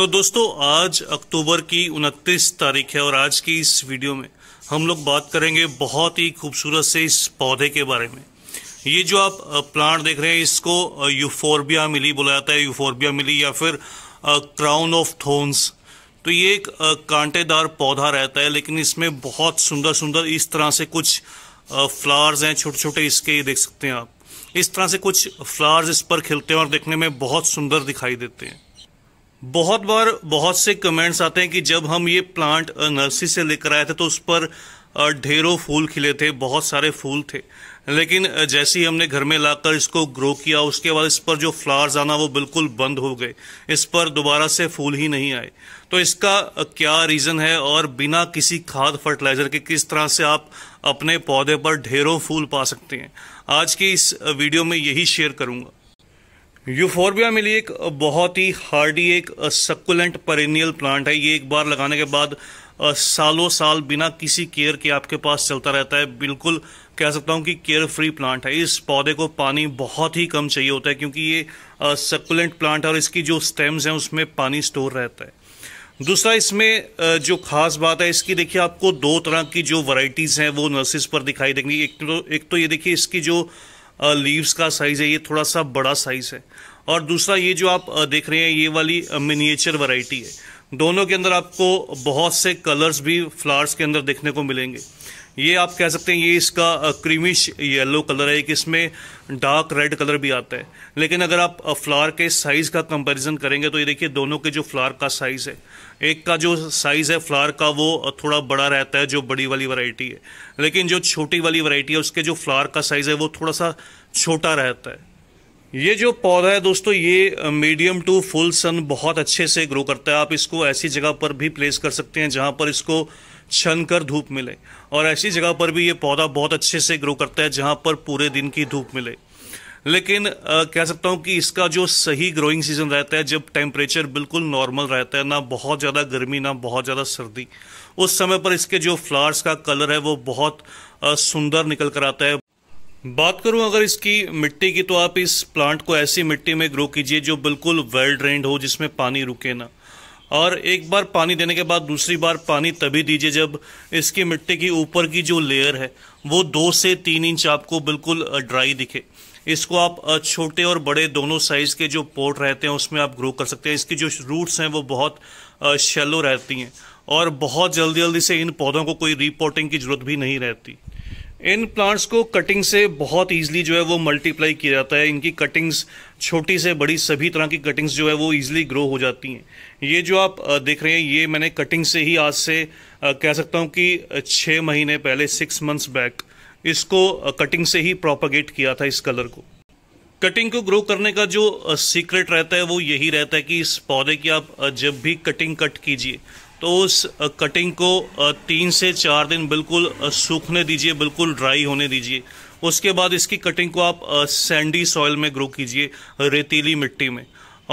तो दोस्तों आज अक्टूबर की उनतीस तारीख है और आज की इस वीडियो में हम लोग बात करेंगे बहुत ही खूबसूरत से इस पौधे के बारे में ये जो आप प्लांट देख रहे हैं इसको यूफोर्बिया मिली बोला जाता है यूफोर्बिया मिली या फिर क्राउन ऑफ थोन्स तो ये एक कांटेदार पौधा रहता है लेकिन इसमें बहुत सुंदर सुंदर इस तरह से कुछ फ्लावर्स हैं छोटे छोटे इसके ये देख सकते हैं आप इस तरह से कुछ फ्लावर्स इस पर खिलते हैं और देखने में बहुत सुंदर दिखाई देते हैं बहुत बार बहुत से कमेंट्स आते हैं कि जब हम ये प्लांट नर्सरी से लेकर आए थे तो उस पर ढेरों फूल खिले थे बहुत सारे फूल थे लेकिन जैसे ही हमने घर में लाकर इसको ग्रो किया उसके बाद इस पर जो फ्लावर्स आना वो बिल्कुल बंद हो गए इस पर दोबारा से फूल ही नहीं आए तो इसका क्या रीज़न है और बिना किसी खाद फर्टिलाइज़र के किस तरह से आप अपने पौधे पर ढेरों फूल पा सकते हैं आज की इस वीडियो में यही शेयर करूँगा यूफोरबिया मिली एक बहुत ही हार्डी एक सकुलेंट परेनियल प्लांट है ये एक बार लगाने के बाद सालों साल बिना किसी केयर के आपके पास चलता रहता है बिल्कुल कह सकता हूँ कि केयर फ्री प्लांट है इस पौधे को पानी बहुत ही कम चाहिए होता है क्योंकि ये सकुलेंट प्लांट है और इसकी जो स्टेम्स हैं उसमें पानी स्टोर रहता है दूसरा इसमें जो खास बात है इसकी देखिए आपको दो तरह की जो वराइटीज हैं वो नर्सिस पर दिखाई देंगी एक तो एक तो ये देखिए इसकी जो लीव्स का साइज़ है ये थोड़ा सा बड़ा साइज़ है और दूसरा ये जो आप देख रहे हैं ये वाली मिनिएचर वैरायटी है दोनों के अंदर आपको बहुत से कलर्स भी फ्लावर्स के अंदर देखने को मिलेंगे ये आप कह सकते हैं ये इसका क्रीमिश येलो कलर है कि इसमें डार्क रेड कलर भी आता है लेकिन अगर आप फ्लावर के साइज़ का कंपैरिजन करेंगे तो ये देखिए दोनों के जो फ्लावर का साइज़ है एक का जो साइज़ है फ्लावर का वो थोड़ा बड़ा रहता है जो बड़ी वाली वैरायटी है लेकिन जो छोटी वाली वैरायटी है उसके जो फ्लावर का साइज़ है वो थोड़ा सा छोटा रहता है ये जो पौधा है दोस्तों ये मीडियम टू फुल सन बहुत अच्छे से ग्रो करता है आप इसको ऐसी जगह पर भी प्लेस कर सकते हैं जहाँ पर इसको छन कर धूप मिले और ऐसी जगह पर भी ये पौधा बहुत अच्छे से ग्रो करता है जहाँ पर पूरे दिन की धूप मिले लेकिन आ, कह सकता हूँ कि इसका जो सही ग्रोइंग सीजन रहता है जब टेम्परेचर बिल्कुल नॉर्मल रहता है ना बहुत ज़्यादा गर्मी ना बहुत ज़्यादा सर्दी उस समय पर इसके जो फ्लावर्स का कलर है वो बहुत सुंदर निकल कर आता है बात करूं अगर इसकी मिट्टी की तो आप इस प्लांट को ऐसी मिट्टी में ग्रो कीजिए जो बिल्कुल वेल ड्रेन्ड हो जिसमें पानी रुके ना और एक बार पानी देने के बाद दूसरी बार पानी तभी दीजिए जब इसकी मिट्टी की ऊपर की जो लेयर है वो दो से तीन इंच आपको बिल्कुल ड्राई दिखे इसको आप छोटे और बड़े दोनों साइज़ के जो पोर्ट रहते हैं उसमें आप ग्रो कर सकते हैं इसकी जो रूट्स हैं वो बहुत शेलो रहती हैं और बहुत जल्दी जल्दी से इन पौधों को कोई रिपोर्टिंग की ज़रूरत भी नहीं रहती इन प्लांट्स को कटिंग से बहुत इजीली जो है वो मल्टीप्लाई किया जाता है इनकी कटिंग्स छोटी से बड़ी सभी तरह की कटिंग्स जो है वो इजीली ग्रो हो जाती हैं ये जो आप देख रहे हैं ये मैंने कटिंग से ही आज से कह सकता हूँ कि छः महीने पहले सिक्स मंथ्स बैक इसको कटिंग से ही प्रोपागेट किया था इस कलर को कटिंग को ग्रो करने का जो सीक्रेट रहता है वो यही रहता है कि इस पौधे की आप जब भी कटिंग कट कीजिए तो उस कटिंग को तीन से चार दिन बिल्कुल सूखने दीजिए बिल्कुल ड्राई होने दीजिए उसके बाद इसकी कटिंग को आप सैंडी सॉइल में ग्रो कीजिए रेतीली मिट्टी में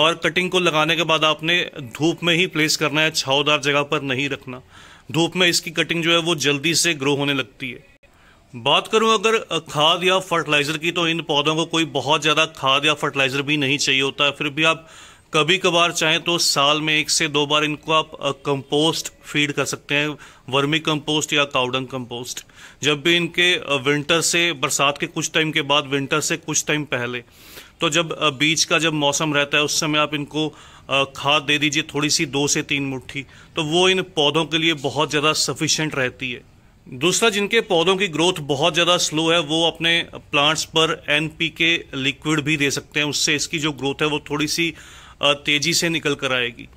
और कटिंग को लगाने के बाद आपने धूप में ही प्लेस करना है छावदार जगह पर नहीं रखना धूप में इसकी कटिंग जो है वो जल्दी से ग्रो होने लगती है बात करूं अगर खाद या फर्टिलाइज़र की तो इन पौधों को कोई बहुत ज़्यादा खाद या फर्टिलाइज़र भी नहीं चाहिए होता है फिर भी आप कभी कभार चाहें तो साल में एक से दो बार इनको आप कंपोस्ट फीड कर सकते हैं वर्मी कंपोस्ट या काउडंग कंपोस्ट जब भी इनके विंटर से बरसात के कुछ टाइम के बाद विंटर से कुछ टाइम पहले तो जब बीच का जब मौसम रहता है उस समय आप इनको खाद दे दीजिए थोड़ी सी दो से तीन मुट्ठी तो वो इन पौधों के लिए बहुत ज़्यादा सफिशेंट रहती है दूसरा जिनके पौधों की ग्रोथ बहुत ज़्यादा स्लो है वो अपने प्लांट्स पर एन लिक्विड भी दे सकते हैं उससे इसकी जो ग्रोथ है वो थोड़ी सी तेजी से निकल कर आएगी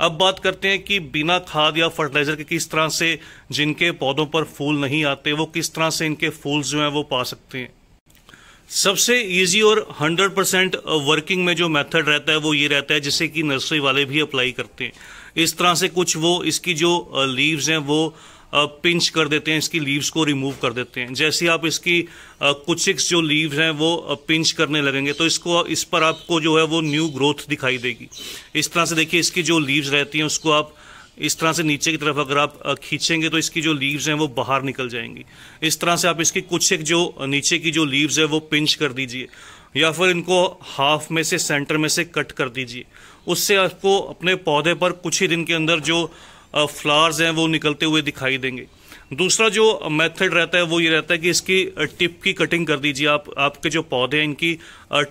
अब बात करते हैं कि बिना खाद या फर्टिलाइजर के किस तरह से जिनके पौधों पर फूल नहीं आते वो किस तरह से इनके फूल जो हैं वो पा सकते हैं सबसे इजी और 100 परसेंट वर्किंग में जो मेथड रहता है वो ये रहता है जिसे कि नर्सरी वाले भी अप्लाई करते हैं इस तरह से कुछ वो इसकी जो लीव्स हैं वो पिंच कर देते हैं इसकी लीव्स को रिमूव कर देते हैं जैसे आप इसकी कुछ एक जो लीव्स हैं वो पिंच करने लगेंगे तो इसको इस पर आपको जो है वो न्यू ग्रोथ दिखाई देगी इस तरह से देखिए इसकी जो लीव्स रहती हैं उसको आप इस तरह से नीचे की तरफ अगर आप खींचेंगे तो इसकी जो लीव्स हैं वो बाहर निकल जाएंगी इस तरह से आप इसकी कुछ एक जो नीचे की जो लीव्स है वो पिंच कर दीजिए या फिर इनको हाफ में से सेंटर में से कट कर दीजिए उससे आपको अपने पौधे पर कुछ ही दिन के अंदर जो फ्लावर्स हैं वो निकलते हुए दिखाई देंगे दूसरा जो मेथड रहता है वो ये रहता है कि इसकी टिप की कटिंग कर दीजिए आप आपके जो पौधे हैं इनकी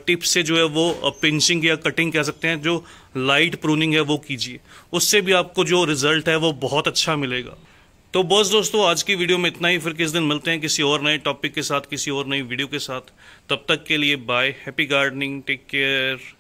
टिप से जो है वो पिंचिंग या कटिंग कह सकते हैं जो लाइट प्रूनिंग है वो कीजिए उससे भी आपको जो रिजल्ट है वो बहुत अच्छा मिलेगा तो बस दोस्तों आज की वीडियो में इतना ही फिर किस दिन मिलते हैं किसी और नए टॉपिक के साथ किसी और नई वीडियो के साथ तब तक के लिए bye happy gardening take care